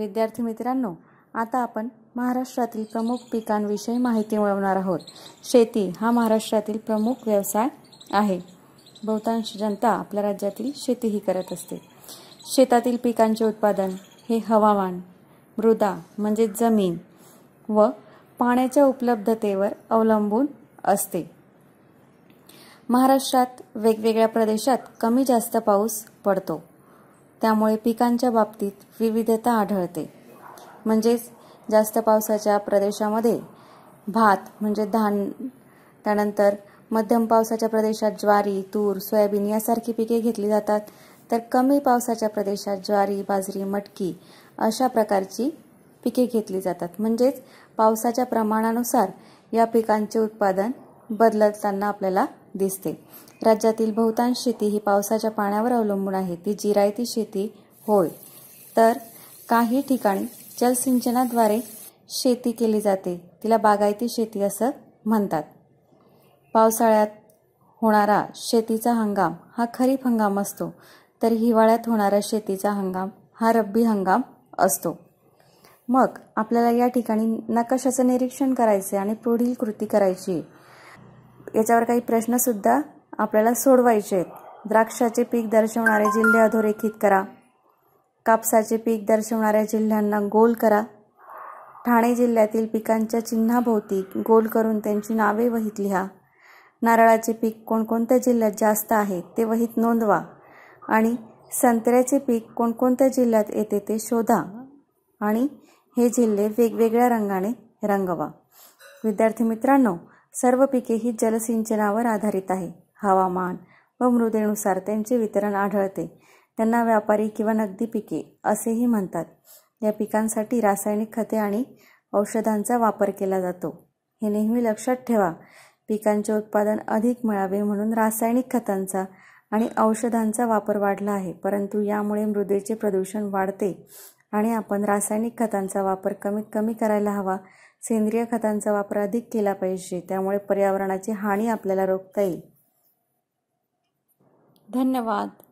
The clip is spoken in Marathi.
विद्यार्थी मित्रांनो आता आपण महाराष्ट्रातील प्रमुख पिकांविषयी माहिती मिळवणार आहोत शेती हा महाराष्ट्रातील प्रमुख व्यवसाय आहे बहुतांश जनता आपल्या राज्यातील शेतीही करत असते शेतातील पिकांचे उत्पादन हे हवामान मृदा म्हणजे जमीन व पाण्याच्या उपलब्धतेवर अवलंबून असते महाराष्ट्रात वेगवेगळ्या प्रदेशात कमी जास्त पाऊस पडतो त्यामुळे पिकांच्या बाबतीत विविधता आढळते म्हणजेच जास्त पावसाच्या प्रदेशामध्ये भात म्हणजे धान त्यानंतर मध्यम पावसाच्या प्रदेशात ज्वारी तूर सोयाबीन यासारखी पिके घेतली जातात तर कमी पावसाच्या प्रदेशात ज्वारी बाजरी मटकी अशा प्रकारची पिके घेतली जातात म्हणजेच पावसाच्या प्रमाणानुसार या पिकांचे उत्पादन बदलताना आपल्याला दिसते राज्यातील बहुतांश शेती ही पावसाच्या पाण्यावर अवलंबून आहे ती जिरायती शेती होय तर काही ठिकाणी जलसिंचनाद्वारे शेती केली जाते तिला बागायती शेती असं म्हणतात पावसाळ्यात होणारा शेतीचा हंगाम हा खरीप हंगाम असतो तर हिवाळ्यात होणारा शेतीचा हंगाम हा रब्बी हंगाम असतो मग आपल्याला या ठिकाणी नकाशाचं निरीक्षण करायचे आणि पुढील कृती करायची याच्यावर काही प्रश्नसुद्धा आपल्याला सोडवायचे आहेत द्राक्षाचे पीक दर्शवणारे जिल्हे अधोरेखित करा कापसाचे पीक दर्शवणाऱ्या जिल्ह्यांना गोल करा ठाणे जिल्ह्यातील पिकांच्या चिन्हाभोवती गोल करून त्यांची नावे वहीत लिहा नारळाचे पीक कोणकोणत्या जिल्ह्यात जास्त आहे ते वहीत नोंदवा आणि संत्र्याचे पीक कोणकोणत्या जिल्ह्यात येते ते शोधा आणि हे जिल्हे वेगवेगळ्या रंगाने रंगवा विद्यार्थी मित्रांनो सर्व पिके ही जलसिंचनावर आधारित आहे हवामान व मृदेनुसार त्यांचे वितरण आढळते त्यांना व्यापारी किंवा नगदी पिके असेही म्हणतात या पिकांसाठी रासायनिक खते आणि औषधांचा वापर केला जातो हे नेहमी लक्षात ठेवा पिकांचे उत्पादन अधिक मिळावे म्हणून रासायनिक खतांचा आणि औषधांचा वापर वाढला आहे परंतु यामुळे मृदेचे प्रदूषण वाढते आणि आपण रासायनिक खतांचा वापर कमीत कमी करायला हवा सेंद्रिय खतांचा वापर अधिक केला पाहिजे त्यामुळे पर्यावरणाची हानी आपल्याला रोखता येईल धन्यवाद